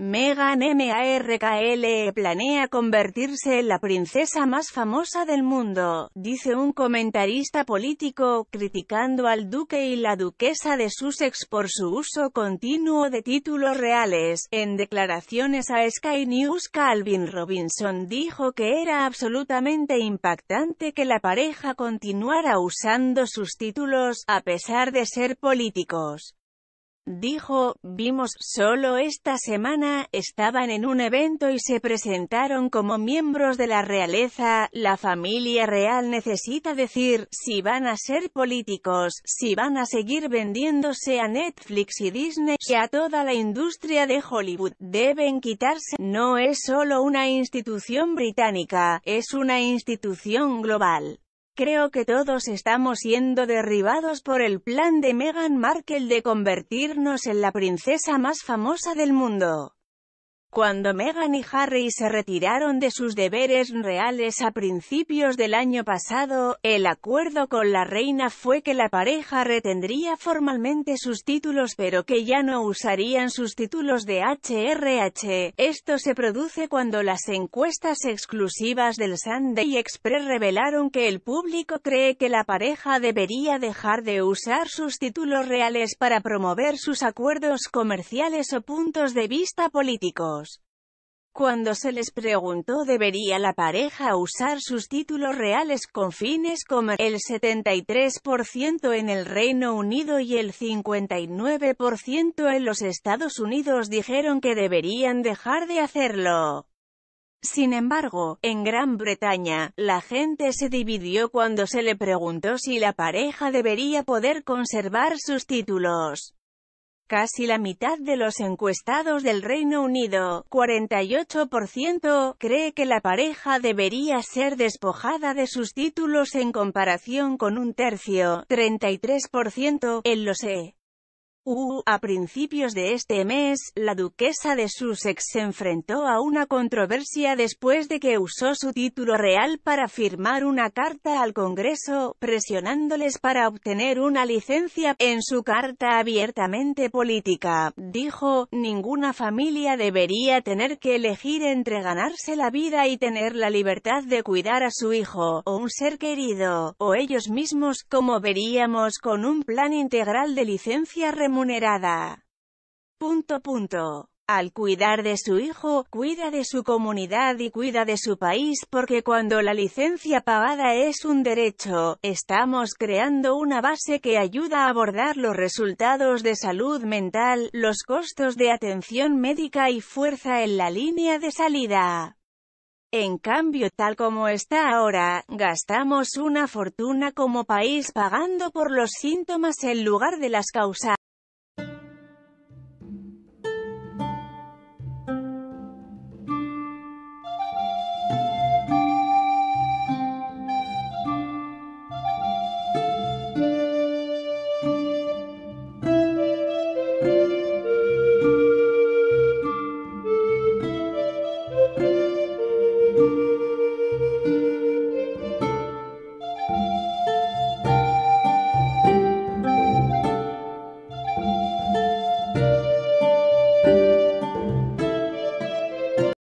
Megan Markle planea convertirse en la princesa más famosa del mundo, dice un comentarista político, criticando al duque y la duquesa de Sussex por su uso continuo de títulos reales. En declaraciones a Sky News Calvin Robinson dijo que era absolutamente impactante que la pareja continuara usando sus títulos, a pesar de ser políticos. Dijo, vimos, solo esta semana, estaban en un evento y se presentaron como miembros de la realeza, la familia real necesita decir, si van a ser políticos, si van a seguir vendiéndose a Netflix y Disney y a toda la industria de Hollywood, deben quitarse, no es solo una institución británica, es una institución global. Creo que todos estamos siendo derribados por el plan de Meghan Markle de convertirnos en la princesa más famosa del mundo. Cuando Meghan y Harry se retiraron de sus deberes reales a principios del año pasado, el acuerdo con la reina fue que la pareja retendría formalmente sus títulos pero que ya no usarían sus títulos de HRH. Esto se produce cuando las encuestas exclusivas del Sunday Express revelaron que el público cree que la pareja debería dejar de usar sus títulos reales para promover sus acuerdos comerciales o puntos de vista políticos. Cuando se les preguntó debería la pareja usar sus títulos reales con fines como el 73% en el Reino Unido y el 59% en los Estados Unidos dijeron que deberían dejar de hacerlo. Sin embargo, en Gran Bretaña, la gente se dividió cuando se le preguntó si la pareja debería poder conservar sus títulos. Casi la mitad de los encuestados del Reino Unido, 48%, cree que la pareja debería ser despojada de sus títulos en comparación con un tercio, 33%, en los E a principios de este mes, la duquesa de Sussex se enfrentó a una controversia después de que usó su título real para firmar una carta al Congreso, presionándoles para obtener una licencia. En su carta abiertamente política, dijo, ninguna familia debería tener que elegir entre ganarse la vida y tener la libertad de cuidar a su hijo, o un ser querido, o ellos mismos, como veríamos con un plan integral de licencia remunerada remunerada. Punto punto. Al cuidar de su hijo, cuida de su comunidad y cuida de su país porque cuando la licencia pagada es un derecho, estamos creando una base que ayuda a abordar los resultados de salud mental, los costos de atención médica y fuerza en la línea de salida. En cambio, tal como está ahora, gastamos una fortuna como país pagando por los síntomas en lugar de las causas.